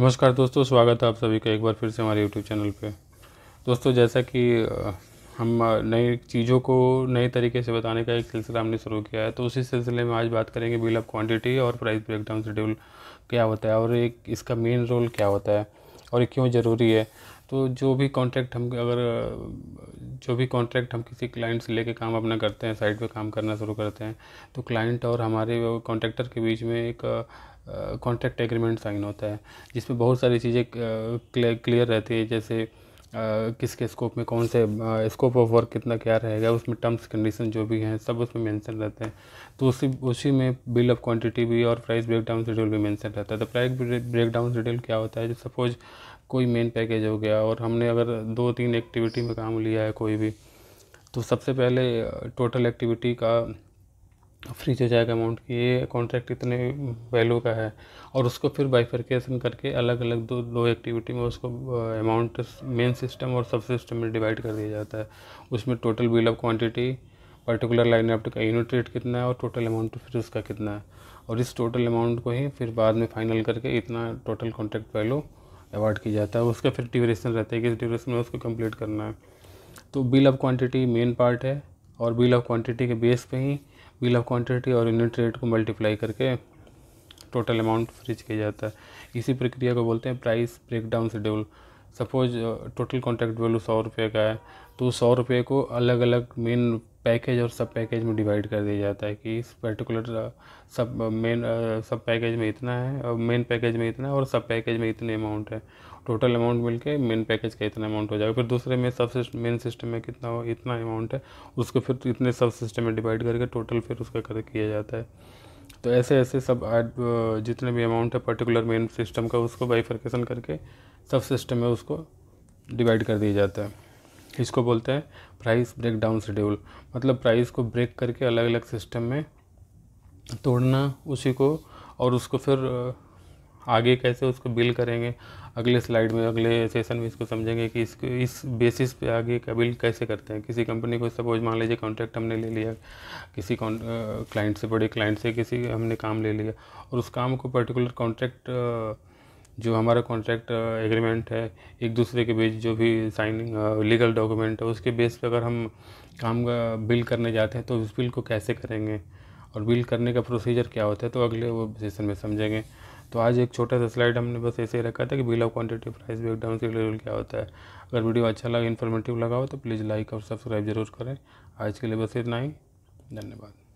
नमस्कार दोस्तों स्वागत है आप सभी का एक बार फिर से हमारे यूट्यूब चैनल पे दोस्तों जैसा कि हम नई चीज़ों को नए तरीके से बताने का एक सिलसिला हमने शुरू किया है तो उसी सिलसिले में आज बात करेंगे बिल ऑफ क्वांटिटी और प्राइस ब्रेकडाउन शेड्यूल क्या होता है और एक इसका मेन रोल क्या होता है और क्यों ज़रूरी है तो जो भी कॉन्ट्रैक्ट हम अगर जो भी कॉन्ट्रैक्ट हम किसी क्लाइंट से लेके काम अपना करते हैं साइट पे काम करना शुरू करते हैं तो क्लाइंट और हमारे कॉन्ट्रैक्टर के बीच में एक कॉन्ट्रैक्ट एग्रीमेंट साइन होता है जिसमें बहुत सारी चीज़ें क्लियर रहती है जैसे किसके स्कोप में कौन से स्कोप ऑफ वर्क कितना क्या रहेगा उसमें टर्म्स कंडीशन जो भी हैं सब उसमें मेंशन रहते हैं तो उसी उसी में बिल ऑफ क्वांटिटी भी और प्राइस ब्रेकडाउन शेड्यूल भी मेंशन रहता है तो प्राइस ब्रेकडाउन शेड्यूल क्या होता है जो सपोज़ कोई मेन पैकेज हो गया और हमने अगर दो तीन एक्टिविटी में काम लिया है कोई भी तो सबसे पहले टोटल एक्टिविटी का फ्रीज हो जाएगा अमाउंट कि ये कॉन्ट्रैक्ट इतने वैल्यू का है और उसको फिर बाइफर्केशन करके अलग अलग दो दो एक्टिविटी में उसको अमाउंट मेन सिस्टम और सब सिस्टम में डिवाइड कर दिया जाता है उसमें total bill of quantity particular line of का यूनिट रेट कितना है और टोटल अमाउंट फिर उसका कितना है और इस टोटल अमाउंट को ही फिर बाद में फाइनल करके इतना टोटल कॉन्ट्रैक्ट वैल्यू अवार्ड किया जाता है उसका फिर ड्यूरेशन रहता है किस ड्यूरेशन में उसको कंप्लीट करना है तो bill of quantity main part है और बिल ऑफ क्वांटिटी के बेस पे ही बिल ऑफ क्वांटिटी और यूनिट रेट को मल्टीप्लाई करके टोटल अमाउंट फ्रिज किया जाता है इसी प्रक्रिया को बोलते हैं price breakdown schedule suppose total contract value सौ रुपये का है तो सौ रुपये को अलग अलग मेन पैकेज और सब पैकेज में डिवाइड कर दिया जाता है कि इस पर्टिकुलर सब मेन सब पैकेज में इतना है और मेन पैकेज में इतना है और सब पैकेज में इतने अमाउंट है टोटल अमाउंट मिल के मेन पैकेज का इतना अमाउंट हो जाएगा फिर दूसरे में सब मेन सिस्टम में कितना हो इतना अमाउंट है उसको फिर इतने सब सिस्टम में डिवाइड करके टोटल फिर उसका कर किया जाता है तो ऐसे ऐसे सब जितने भी अमाउंट है पर्टिकुलर मेन सिस्टम का उसको बाइफर्केशन करके सब सिस्टम में उसको डिवाइड कर दिया जाता है इसको बोलते हैं प्राइस ब्रेक डाउन शेड्यूल मतलब प्राइस को ब्रेक करके अलग अलग सिस्टम में तोड़ना उसी को और उसको फिर आगे कैसे उसको बिल करेंगे अगले स्लाइड में अगले सेशन में इसको समझेंगे कि इसको इस बेसिस पे आगे का बिल कैसे करते हैं किसी कंपनी को सपोज मान लीजिए कॉन्ट्रैक्ट हमने ले लिया किसी क्लाइंट से बड़े क्लाइंट से किसी हमने काम ले लिया और उस काम को पर्टिकुलर कॉन्ट्रैक्ट जो हमारा कॉन्ट्रैक्ट एग्रीमेंट है एक दूसरे के बीच जो भी साइनिंग लीगल डॉक्यूमेंट है उसके बेस पर अगर हम काम का बिल करने जाते हैं तो उस बिल को कैसे करेंगे और बिल करने का प्रोसीजर क्या होता है तो अगले वो सेशन में समझेंगे तो आज एक छोटा सा स्लाइड हमने बस ऐसे ही रखा था कि bill of quantity price breakdown level क्या होता है अगर वीडियो अच्छा लगा इन्फॉर्मेटिव लगा हो तो प्लीज़ लाइक और सब्सक्राइब जरूर करें आज के लिए बस इतना ही धन्यवाद